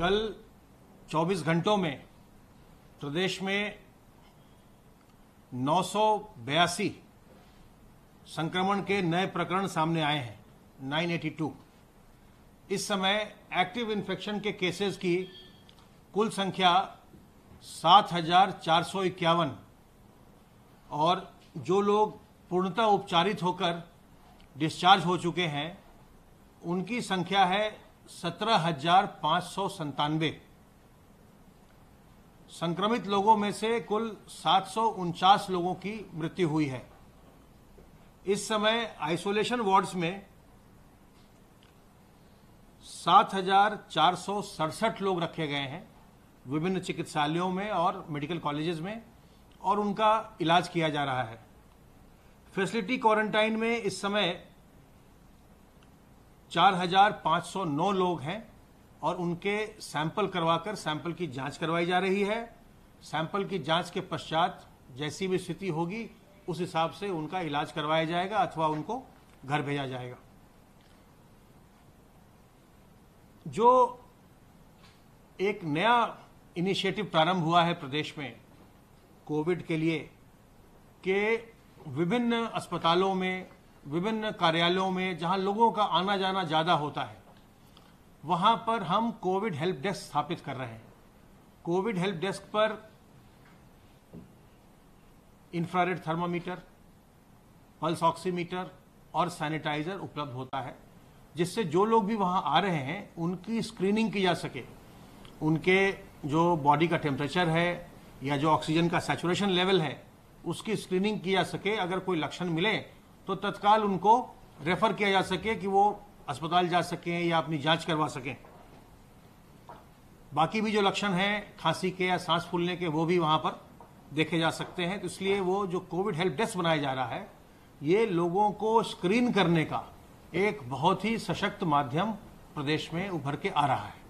कल 24 घंटों में प्रदेश में नौ संक्रमण के नए प्रकरण सामने आए हैं 982 इस समय एक्टिव इन्फेक्शन के केसेस की कुल संख्या सात और जो लोग पूर्णतः उपचारित होकर डिस्चार्ज हो चुके हैं उनकी संख्या है सत्रह हजार पांच सौ संतानवे संक्रमित लोगों में से कुल सात सौ उनचास लोगों की मृत्यु हुई है इस समय आइसोलेशन वार्ड्स में सात हजार चार सौ सड़सठ लोग रखे गए हैं विभिन्न चिकित्सालयों में और मेडिकल कॉलेजेस में और उनका इलाज किया जा रहा है फैसिलिटी क्वारंटाइन में इस समय 4,509 लोग हैं और उनके सैंपल करवाकर सैंपल की जांच करवाई जा रही है सैंपल की जांच के पश्चात जैसी भी स्थिति होगी उस हिसाब से उनका इलाज करवाया जाएगा अथवा उनको घर भेजा जाएगा जो एक नया इनिशिएटिव प्रारंभ हुआ है प्रदेश में कोविड के लिए के विभिन्न अस्पतालों में विभिन्न कार्यालयों में जहां लोगों का आना जाना ज़्यादा होता है वहां पर हम कोविड हेल्प डेस्क स्थापित कर रहे हैं कोविड हेल्प डेस्क पर इंफ्रारेड थर्मामीटर पल्स ऑक्सीमीटर और सैनिटाइजर उपलब्ध होता है जिससे जो लोग भी वहां आ रहे हैं उनकी स्क्रीनिंग की जा सके उनके जो बॉडी का टेम्परेचर है या जो ऑक्सीजन का सेचुरेशन लेवल है उसकी स्क्रीनिंग की जा सके अगर कोई लक्षण मिले तो तत्काल उनको रेफर किया जा सके कि वो अस्पताल जा सके या अपनी जांच करवा सकें बाकी भी जो लक्षण हैं खांसी के या सांस फूलने के वो भी वहां पर देखे जा सकते हैं तो इसलिए वो जो कोविड हेल्प डेस्क बनाया जा रहा है ये लोगों को स्क्रीन करने का एक बहुत ही सशक्त माध्यम प्रदेश में उभर के आ रहा है